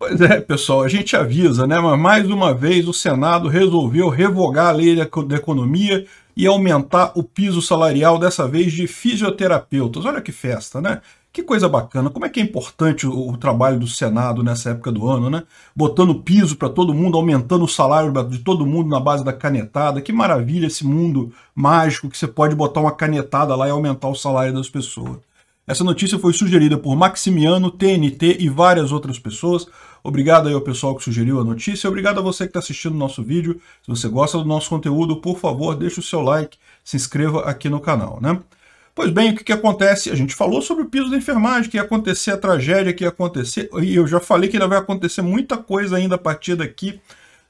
Pois é, pessoal, a gente avisa, né? Mas mais uma vez o Senado resolveu revogar a lei da economia e aumentar o piso salarial, dessa vez de fisioterapeutas. Olha que festa, né? Que coisa bacana. Como é que é importante o, o trabalho do Senado nessa época do ano, né? Botando piso para todo mundo, aumentando o salário de todo mundo na base da canetada. Que maravilha esse mundo mágico que você pode botar uma canetada lá e aumentar o salário das pessoas. Essa notícia foi sugerida por Maximiano, TNT e várias outras pessoas. Obrigado aí ao pessoal que sugeriu a notícia. Obrigado a você que está assistindo o nosso vídeo. Se você gosta do nosso conteúdo, por favor, deixe o seu like, se inscreva aqui no canal, né? Pois bem, o que, que acontece? A gente falou sobre o piso da enfermagem, que ia acontecer a tragédia, que ia acontecer, e eu já falei que ainda vai acontecer muita coisa ainda a partir daqui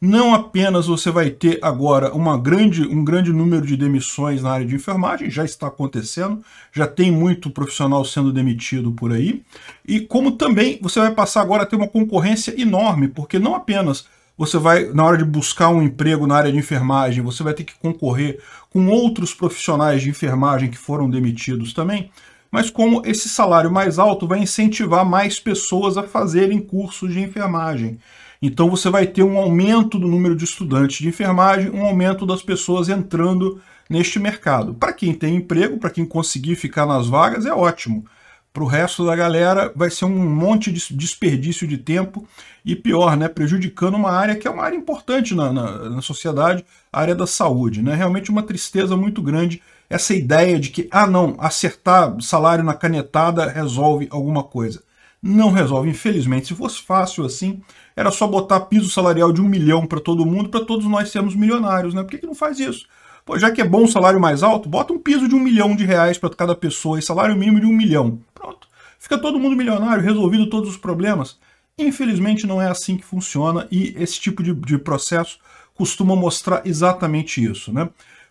não apenas você vai ter agora uma grande, um grande número de demissões na área de enfermagem, já está acontecendo, já tem muito profissional sendo demitido por aí, e como também você vai passar agora a ter uma concorrência enorme, porque não apenas você vai, na hora de buscar um emprego na área de enfermagem, você vai ter que concorrer com outros profissionais de enfermagem que foram demitidos também, mas como esse salário mais alto vai incentivar mais pessoas a fazerem cursos de enfermagem. Então você vai ter um aumento do número de estudantes de enfermagem, um aumento das pessoas entrando neste mercado. Para quem tem emprego, para quem conseguir ficar nas vagas, é ótimo. Para o resto da galera vai ser um monte de desperdício de tempo e pior, né, prejudicando uma área que é uma área importante na, na, na sociedade, a área da saúde. Né? Realmente uma tristeza muito grande essa ideia de que, ah não, acertar salário na canetada resolve alguma coisa. Não resolve, infelizmente. Se fosse fácil assim, era só botar piso salarial de um milhão para todo mundo, para todos nós sermos milionários, né? Por que, que não faz isso? Pô, já que é bom o salário mais alto, bota um piso de um milhão de reais para cada pessoa e salário mínimo de um milhão. Pronto. Fica todo mundo milionário, resolvido todos os problemas. Infelizmente não é assim que funciona e esse tipo de, de processo costuma mostrar exatamente isso, né?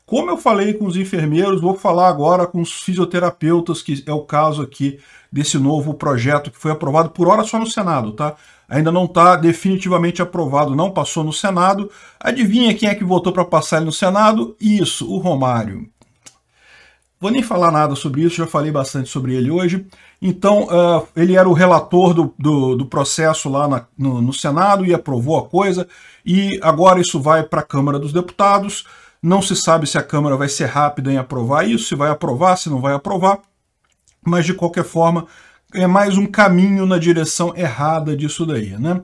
Como eu falei com os enfermeiros, vou falar agora com os fisioterapeutas, que é o caso aqui desse novo projeto que foi aprovado por hora só no Senado, tá? Ainda não está definitivamente aprovado, não passou no Senado. Adivinha quem é que votou para passar ele no Senado? Isso, o Romário. Vou nem falar nada sobre isso, já falei bastante sobre ele hoje. Então, uh, ele era o relator do, do, do processo lá na, no, no Senado e aprovou a coisa, e agora isso vai para a Câmara dos Deputados. Não se sabe se a Câmara vai ser rápida em aprovar isso, se vai aprovar, se não vai aprovar, mas de qualquer forma é mais um caminho na direção errada disso daí, né?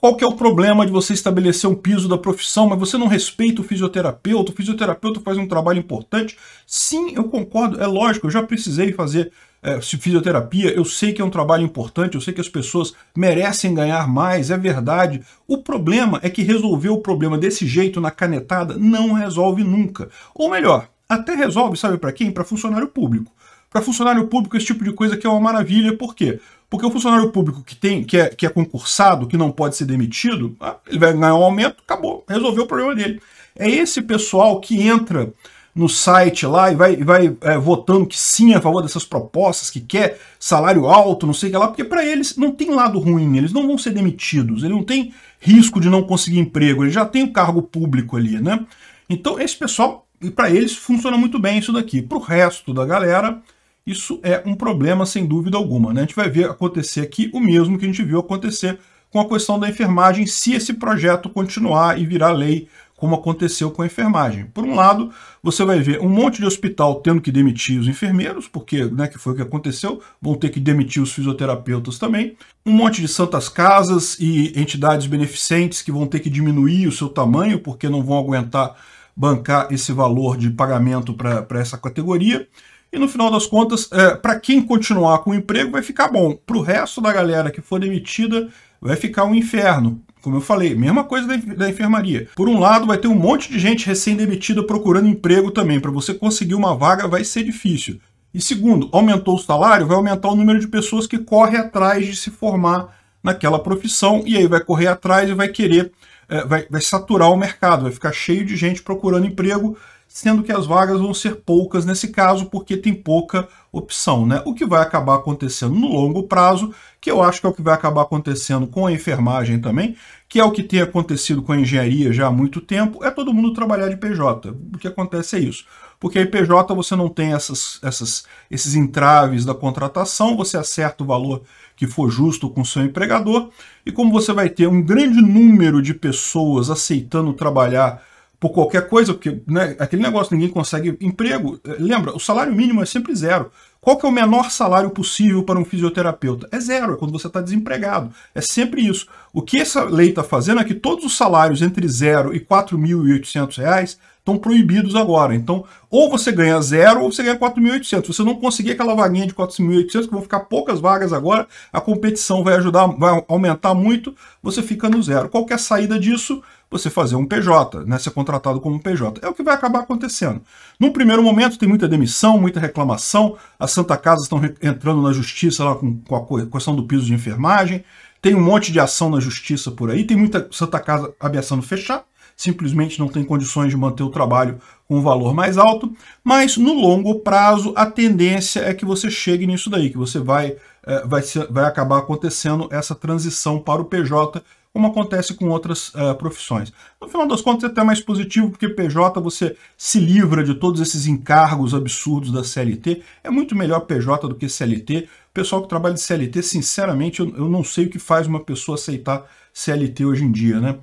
Qual que é o problema de você estabelecer um piso da profissão, mas você não respeita o fisioterapeuta, o fisioterapeuta faz um trabalho importante? Sim, eu concordo, é lógico, eu já precisei fazer é, fisioterapia, eu sei que é um trabalho importante, eu sei que as pessoas merecem ganhar mais, é verdade. O problema é que resolver o problema desse jeito, na canetada, não resolve nunca. Ou melhor, até resolve, sabe para quem? Para funcionário público. Para funcionário público, esse tipo de coisa que é uma maravilha, por quê? Porque o funcionário público que tem, que é, que é concursado, que não pode ser demitido, ah, ele vai ganhar um aumento, acabou, resolveu o problema dele. É esse pessoal que entra no site lá e vai, vai é, votando que sim a favor dessas propostas, que quer salário alto, não sei o que lá, porque para eles não tem lado ruim, eles não vão ser demitidos, ele não tem risco de não conseguir emprego, ele já tem o um cargo público ali, né? Então esse pessoal, para eles funciona muito bem isso daqui. Para o resto da galera, isso é um problema sem dúvida alguma, né? A gente vai ver acontecer aqui o mesmo que a gente viu acontecer com a questão da enfermagem, se esse projeto continuar e virar lei como aconteceu com a enfermagem. Por um lado, você vai ver um monte de hospital tendo que demitir os enfermeiros, porque né, que foi o que aconteceu, vão ter que demitir os fisioterapeutas também, um monte de santas casas e entidades beneficentes que vão ter que diminuir o seu tamanho, porque não vão aguentar bancar esse valor de pagamento para essa categoria. E no final das contas, é, para quem continuar com o emprego vai ficar bom. Para o resto da galera que for demitida, vai ficar um inferno. Como eu falei, mesma coisa da, da enfermaria. Por um lado, vai ter um monte de gente recém-demitida procurando emprego também. Para você conseguir uma vaga vai ser difícil. E segundo, aumentou o salário, vai aumentar o número de pessoas que corre atrás de se formar naquela profissão e aí vai correr atrás e vai querer é, vai, vai saturar o mercado, vai ficar cheio de gente procurando emprego, sendo que as vagas vão ser poucas nesse caso, porque tem pouca opção, né? O que vai acabar acontecendo no longo prazo, que eu acho que é o que vai acabar acontecendo com a enfermagem também, que é o que tem acontecido com a engenharia já há muito tempo, é todo mundo trabalhar de PJ. O que acontece é isso. Porque a IPJ você não tem essas, essas, esses entraves da contratação, você acerta o valor que for justo com o seu empregador, e como você vai ter um grande número de pessoas aceitando trabalhar por qualquer coisa, porque né, aquele negócio ninguém consegue emprego. Eh, lembra, o salário mínimo é sempre zero. Qual que é o menor salário possível para um fisioterapeuta? É zero, é quando você está desempregado. É sempre isso. O que essa lei está fazendo é que todos os salários entre zero e R$ reais estão proibidos agora. Então, ou você ganha zero ou você ganha 4.800. Se você não conseguir aquela vaguinha de 4.800, que vão ficar poucas vagas agora, a competição vai ajudar, vai aumentar muito, você fica no zero. Qual que é a saída disso? Você fazer um PJ, né? ser contratado como PJ. É o que vai acabar acontecendo. No primeiro momento, tem muita demissão, muita reclamação, as Santa Casa estão entrando na justiça lá com, com a questão do piso de enfermagem. Tem um monte de ação na justiça por aí. Tem muita Santa Casa ameaçando fechar. Simplesmente não tem condições de manter o trabalho com um valor mais alto. Mas no longo prazo, a tendência é que você chegue nisso daí, que você vai, é, vai, ser, vai acabar acontecendo essa transição para o PJ como acontece com outras uh, profissões. No final das contas, é até mais positivo, porque PJ você se livra de todos esses encargos absurdos da CLT. É muito melhor PJ do que CLT. O pessoal que trabalha de CLT, sinceramente, eu, eu não sei o que faz uma pessoa aceitar CLT hoje em dia, né?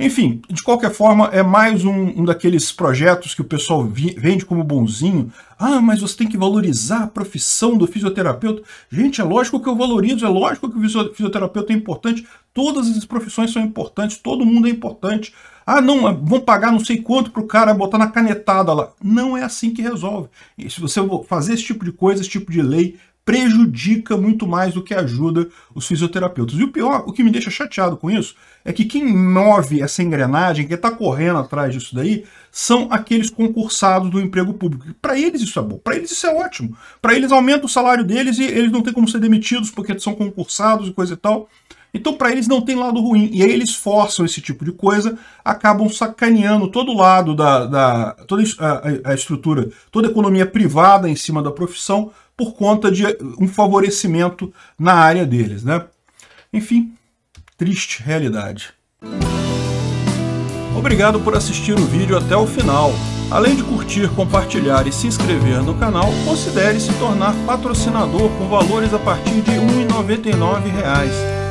Enfim, de qualquer forma, é mais um, um daqueles projetos que o pessoal vi, vende como bonzinho. Ah, mas você tem que valorizar a profissão do fisioterapeuta. Gente, é lógico que eu valorizo, é lógico que o fisioterapeuta é importante. Todas as profissões são importantes, todo mundo é importante. Ah, não, ah, vão pagar não sei quanto para o cara botar na canetada lá. Não é assim que resolve. E se você fazer esse tipo de coisa, esse tipo de lei, prejudica muito mais do que ajuda os fisioterapeutas. E o pior, o que me deixa chateado com isso, é que quem move essa engrenagem, quem está correndo atrás disso daí, são aqueles concursados do emprego público. Para eles isso é bom, para eles isso é ótimo. Para eles aumenta o salário deles e eles não têm como ser demitidos porque são concursados e coisa e tal. Então, para eles não tem lado ruim. E aí eles forçam esse tipo de coisa, acabam sacaneando todo lado da. da toda a, a, estrutura, toda a economia privada em cima da profissão, por conta de um favorecimento na área deles, né? Enfim, triste realidade. Obrigado por assistir o vídeo até o final. Além de curtir, compartilhar e se inscrever no canal, considere se tornar patrocinador com valores a partir de R$ 1,99